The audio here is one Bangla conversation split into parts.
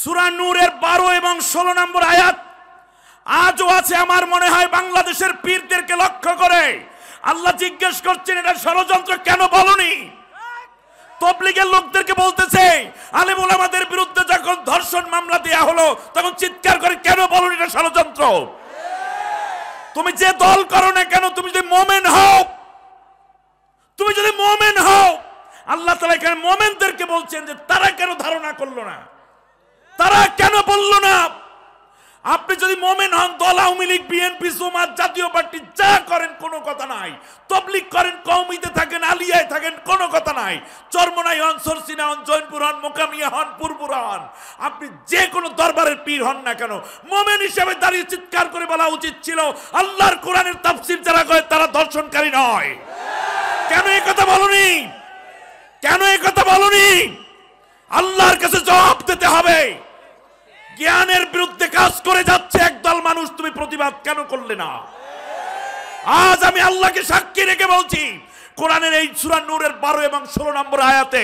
সুরানুরের বারো এবং ষোলো নম্বর আয়াত আজও আছে আমার মনে হয় বাংলাদেশের পীরদেরকে লক্ষ্য করে আল্লাহ জিজ্ঞেস করছেন এটা ষড়যন্ত্র কেন বলনি তবলিগের লোকদেরকে বলতেছে আলিম ওলামাদের বিরুদ্ধে যখন ধর্ষণ মামলা দেয়া হলো তখন চিৎকার করে কেন বলনি এটা ষড়যন্ত্র তুমি যে দল করো না কেন তুমি যদি মোমেন হও তুমি যদি মোমেন হও আল্লাহ তালা এখানে মোমেনদেরকে বলছেন যে তারা কেন ধারণা করলো না তারা কেন বলল না আপনি যদি মোমেন হন দল আওয়ামী লীগ বিএনপি জমাত জাতীয় পার্টি যা করেন কোনো কথা নাই তবলিক করেন কৌমিতে থাকেন আলিয়ায় থাকেন কোনো কথা নাই চর্মনাই হন সরসিনা হন জৈনপুর হন মোকামিয়া হন পূর্বুর হন আপনি যে কোনো দরবারের পীর হন না কেন মোমেন হিসেবে দাঁড়িয়ে চিৎকার করে বলা উচিত ছিল আল্লাহর কোরআনের তাফসির যারা করে তারা দর্শনকারী নয় কেন এ কথা বলনি কেন এ কথা বলনি আল্লাহর কাছে জবাব দিতে হবে জ্ঞানের বিরুদ্ধে কাজ করে যাচ্ছে একদল মানুষ তুমি প্রতিবাদ কেন করলে না আজ আমি আল্লাহকে সাক্ষী রেখে বলছি কোরআনের এই সুরান নূরের বারো এবং ষোলো নম্বর আয়াতে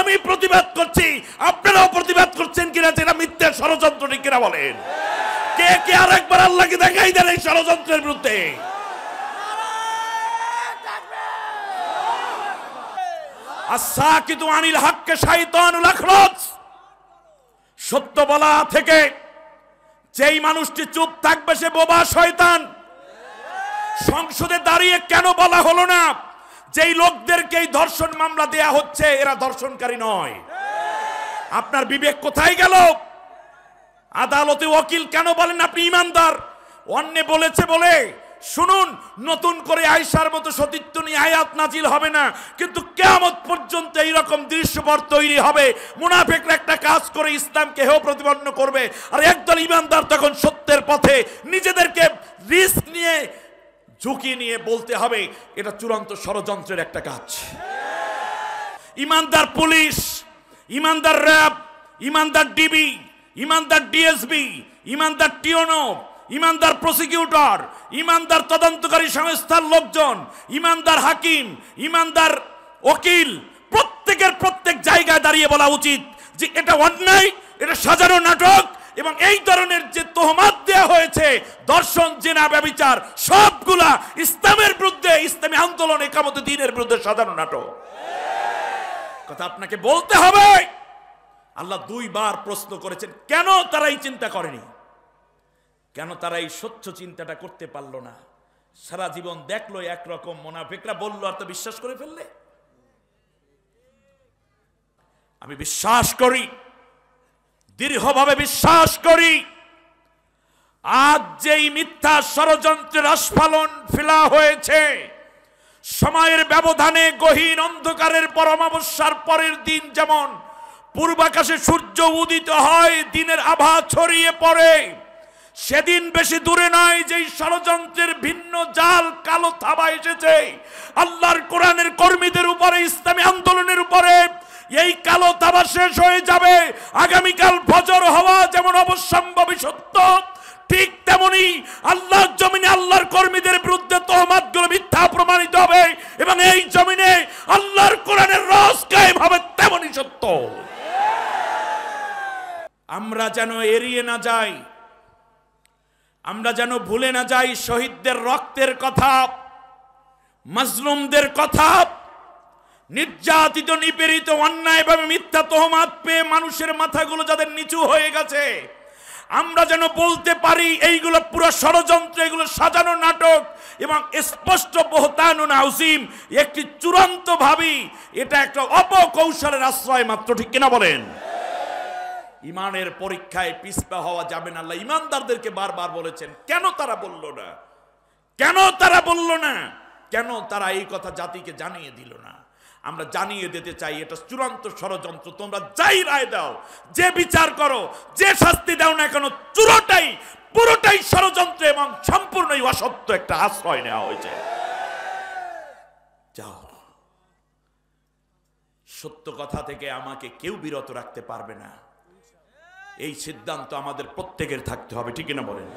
আমি প্রতিবাদ করছি আপনারাও প্রতিবাদ করছেন কিনা যেটা মিথ্যে ষড়যন্ত্র কিনা বলেন কে কে আর একবার আল্লাহকে দেখাই দেন এই ষড়যন্ত্রের বিরুদ্ধে কিন্তু আনিল হাক্কে শাইতানুল আখরজ সত্য বলা থেকে যেই মানুষটি চুপ থাকবে সে বোবা শয়তান সংসদে দাঁড়িয়ে কেন বলা হলো না যেই লোকদেরকে এই ধর্ষণ মামলা দেয়া হচ্ছে এরা ধর্ষণকারী নয় আপনার বিবেক কোথায় গেল আদালতে ওকিল কেন বলেন আপনি ইমানদার অন্য বলেছে বলে শুনুন নতুন করে আয়সার মতো সতীত্ব নিয়ে আয়াত নাজিল হবে না কিন্তু কেয়ামত পর্যন্ত এইরকম দৃশ্যপর তৈরি হবে মুনাফেকরা একটা কাজ করে ইসলামকে হেও প্রতিপন্ন করবে আর একদল ইমানদার তখন সত্যের পথে নিজেদেরকে রিস্ক নিয়ে ঝুঁকি নিয়ে বলতে হবে এটা চূড়ান্ত ষড়যন্ত্রের একটা কাজ ইমানদার পুলিশ ইমানদার র্যাব ইমানদার ডিবি ইমানদার ডিএসবি ইমানদার টিওনো ইমানদার প্রসিকিউটর ইমানদার তদন্তকারী সংস্থার লোকজন ইমানদার হাকিম ইমানদার ওকিল প্রত্যেকের প্রত্যেক জায়গায় দাঁড়িয়ে বলা উচিত যে এটা অন্যায় এটা সাজানো নাটক এবং এই ধরনের যে তোহমাত দেওয়া হয়েছে দর্শন জেনা ব্যবচার সবগুলা ইসলামের বিরুদ্ধে ইসলামী আন্দোলন একামত দিনের বিরুদ্ধে সাজানো নাটক কথা আপনাকে বলতে হবে আল্লাহ দুইবার প্রশ্ন করেছেন কেন তারা এই চিন্তা করেনি কেন তারা এই স্বচ্ছ চিন্তাটা করতে পারলো না সারা জীবন দেখলো একরকম মোনাফেকরা বললো আর তো বিশ্বাস করে ফেললে আমি বিশ্বাস করি দৃঢ়ভাবে বিশ্বাস করি আজ যেই মিথ্যা ষড়যন্ত্রের আস্ফালন ফেলা হয়েছে সময়ের ব্যবধানে গহীন অন্ধকারের পরমাবস্যার পরের দিন যেমন পূর্বাকাশে সূর্য উদিত হয় দিনের আভা ছড়িয়ে পড়ে সেদিন বেশি দূরে নয় যেই ষড়যন্ত্রের ভিন্ন জাল কালো থাবা এসেছে আল্লাহর কোরআনের কর্মীদের উপরে ইসলামী আন্দোলনের উপরে এই কালো থাবা শেষ হয়ে যাবে আগামীকাল ফজর হওয়া যেমন অবসম্ভবী সত্য ঠিক তেমনি আল্লাহর জমিনে আল্লাহর কর্মীদের বিরুদ্ধে তহমাত গুলো মিথ্যা প্রমাণিত হবে এবং এই জমিনে আল্লাহর কোরআনের রস কায়েম হবে তেমনি সত্য আমরা যেন এড়িয়ে না যাই আমরা যেন ভুলে না যাই শহীদদের রক্তের কথা মাজলুমদের কথা নির্যাতিত নিপীড়িত অন্যায়ভাবে মিথ্যা তোহমাত পেয়ে মানুষের মাথাগুলো যাদের নিচু হয়ে গেছে আমরা যেন বলতে পারি এইগুলো পুরো ষড়যন্ত্র এগুলো সাজানো নাটক এবং স্পষ্ট বহতানুন হাউসিম একটি চূড়ান্ত ভাবি এটা একটা অপকৌশলের আশ্রয় মাত্র ঠিক কিনা বলেন ইমানের পরীক্ষায় পিসপা হওয়া যাবে না আল্লাহ ইমানদারদেরকে বারবার বলেছেন কেন তারা বলল না কেন তারা বলল না কেন তারা এই কথা জাতিকে জানিয়ে দিল না আমরা জানিয়ে দিতে চাই এটা চূড়ান্ত ষড়যন্ত্র তোমরা যাই রায় দাও যে বিচার করো যে শাস্তি দাও না কেন চুরোটাই পুরোটাই ষড়যন্ত্র এবং সম্পূর্ণই অসত্য একটা আশ্রয় নেওয়া হয়েছে যাও সত্য কথা থেকে আমাকে কেউ বিরত রাখতে পারবে না এই সিদ্ধান্ত আমাদের প্রত্যেকের থাকতে হবে ঠিক না বলেন